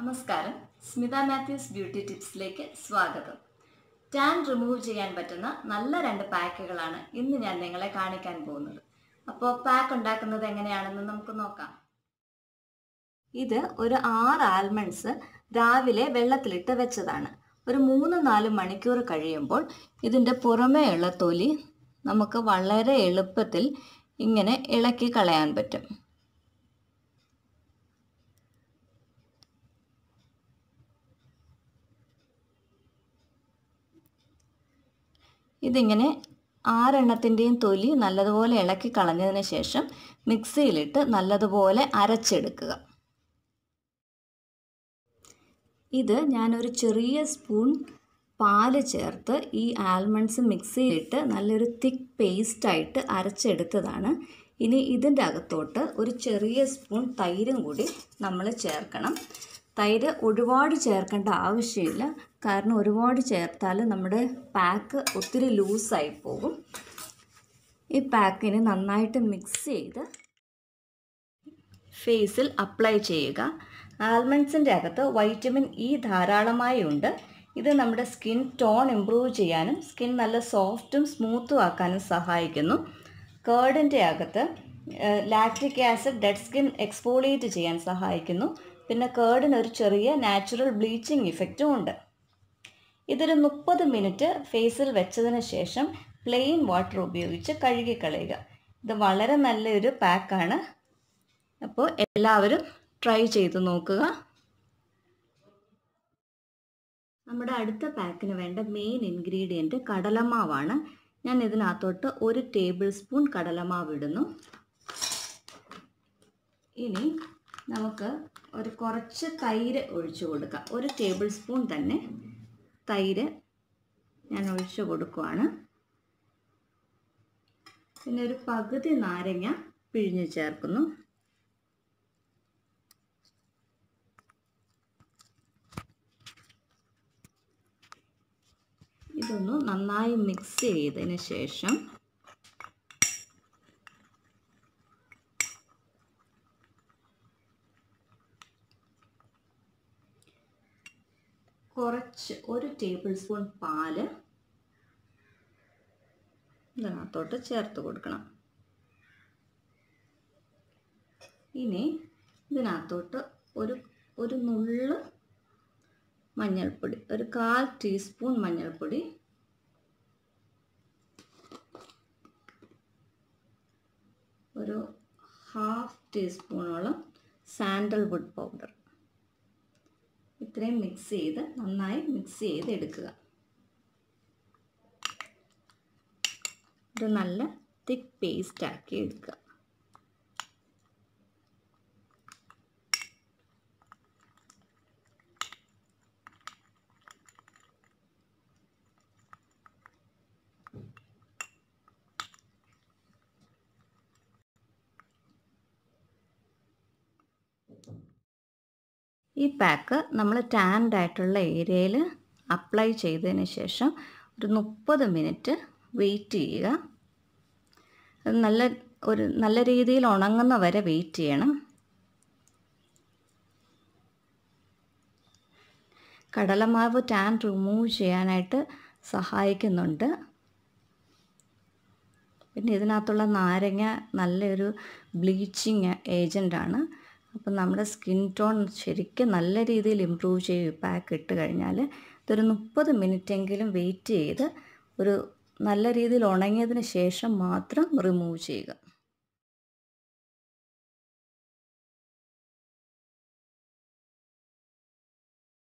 നമസ്കാരം സ്മിത മാത്യൂസ് ബ്യൂട്ടി ടിപ്സിലേക്ക് സ്വാഗതം tan remove ചെയ്യാൻ പറ്റുന്ന നല്ല രണ്ട് പാക്കുകളാണ് ഇന്ന് ഞാൻ നിങ്ങളെ കാണിക്കാൻ പോകുന്നത് അപ്പോൾ പാക്ക് ഉണ്ടാക്കുന്നത് എങ്ങനെയാണെന്ന് നമുക്ക് നോക്കാം ഇത് ഒരു ആറ് ആൽമണ്ട്സ് രാവിലെ വെള്ളത്തിലിട്ട് വെച്ചതാണ് ഒരു മൂന്ന് നാല് മണിക്കൂർ കഴിയുമ്പോൾ ഇതിൻ്റെ പുറമേയുള്ള തൊലി നമുക്ക് വളരെ എളുപ്പത്തിൽ ഇങ്ങനെ ഇളക്കി കളയാൻ പറ്റും ഇതിങ്ങനെ ആറെണ്ണത്തിൻ്റെയും തൊലി നല്ലതുപോലെ ഇളക്കി കളഞ്ഞതിന് ശേഷം മിക്സിയിലിട്ട് നല്ലതുപോലെ അരച്ചെടുക്കുക ഇത് ഞാനൊരു ചെറിയ സ്പൂൺ പാൽ ചേർത്ത് ഈ ആൽമണ്ട്സ് മിക്സിയിലിട്ട് നല്ലൊരു തിക്ക് പേസ്റ്റായിട്ട് അരച്ചെടുത്തതാണ് ഇനി ഇതിൻ്റെ അകത്തോട്ട് ഒരു ചെറിയ സ്പൂൺ തൈരും കൂടി നമ്മൾ ചേർക്കണം തൈര് ഒരുപാട് ചേർക്കേണ്ട ആവശ്യമില്ല കാരണം ഒരുപാട് ചേർത്താൽ നമ്മുടെ പാക്ക് ഒത്തിരി ലൂസായി പോകും ഈ പാക്കിന് നന്നായിട്ട് മിക്സ് ചെയ്ത് ഫേസിൽ അപ്ലൈ ചെയ്യുക ആൽമണ്ട്സിൻ്റെ അകത്ത് വൈറ്റമിൻ ഇ e ധാരാളമായി ഉണ്ട് ഇത് നമ്മുടെ സ്കിൻ ടോൺ ഇംപ്രൂവ് ചെയ്യാനും സ്കിൻ നല്ല സോഫ്റ്റും സ്മൂത്തും ആക്കാനും സഹായിക്കുന്നു കേർഡിൻ്റെ അകത്ത് lactic acid dead skin exfoliate ചെയ്യാൻ സഹായിക്കുന്നു പിന്നെ കേടിന് ഒരു ചെറിയ നാച്ചുറൽ ബ്ലീച്ചിങ് ഇഫക്റ്റും ഉണ്ട് ഇതൊരു മുപ്പത് മിനിറ്റ് ഫേസിൽ വെച്ചതിന് ശേഷം പ്ലെയിൻ വാട്ടർ ഉപയോഗിച്ച് കഴുകിക്കളയുക ഇത് വളരെ നല്ലൊരു പാക്കാണ് അപ്പോൾ എല്ലാവരും ട്രൈ ചെയ്ത് നോക്കുക നമ്മുടെ അടുത്ത പാക്കിന് വേണ്ട മെയിൻ ഇൻഗ്രീഡിയൻറ്റ് കടലമാവാണ് ഞാൻ ഇതിനകത്തോട്ട് ഒരു ടേബിൾ സ്പൂൺ കടലമാവ് ഇടുന്നു ഇനി നമുക്ക് ഒരു കുറച്ച് തൈര് ഒഴിച്ചു കൊടുക്കാം ഒരു ടേബിൾ സ്പൂൺ തന്നെ തൈര് ഞാൻ ഒഴിച്ചു കൊടുക്കുവാണ് പിന്നെ ഒരു പകുതി നാരങ്ങ പിഴിഞ്ഞ് ചേർക്കുന്നു ഇതൊന്ന് നന്നായി മിക്സ് ചെയ്തതിന് ശേഷം കുറച്ച് ഒരു ടേബിൾ സ്പൂൺ പാല് ഇതിനകത്തോട്ട് ചേർത്ത് കൊടുക്കണം ഇനി ഇതിനകത്തോട്ട് ഒരു ഒരു നുള്ള് മഞ്ഞൾപ്പൊടി ഒരു കാൽ ടീസ്പൂൺ മഞ്ഞൾപ്പൊടി ഒരു ഹാഫ് ടീസ്പൂണോളം സാൻഡൽവുഡ് പൗഡർ ഇത്രയും മിക്സ് ചെയ്ത് നന്നായി മിക്സ് ചെയ്ത് എടുക്കുക ഇത് നല്ല തിക്ക് പേസ്റ്റ് ആക്കി എടുക്കുക ഈ പാക്ക് നമ്മൾ ടാൻഡ് ആയിട്ടുള്ള ഏരിയയിൽ അപ്ലൈ ചെയ്തതിന് ശേഷം ഒരു മുപ്പത് മിനിറ്റ് വെയിറ്റ് ചെയ്യുക അത് നല്ല ഒരു നല്ല രീതിയിൽ ഉണങ്ങുന്ന വരെ വെയിറ്റ് ചെയ്യണം കടലമാവ് ടാൻ റിമൂവ് ചെയ്യാനായിട്ട് സഹായിക്കുന്നുണ്ട് പിന്നെ ഇതിനകത്തുള്ള നാരങ്ങ നല്ലൊരു ബ്ലീച്ചിങ് ഏജൻ്റാണ് അപ്പം നമ്മുടെ സ്കിൻ ടോൺ ശരിക്കും നല്ല രീതിയിൽ ഇമ്പ്രൂവ് ചെയ്യും ഈ പാക്ക് ഇട്ട് കഴിഞ്ഞാൽ ഇതൊരു മുപ്പത് എങ്കിലും വെയിറ്റ് ചെയ്ത് ഒരു നല്ല രീതിയിൽ ഉണങ്ങിയതിന് ശേഷം മാത്രം റിമൂവ് ചെയ്യുക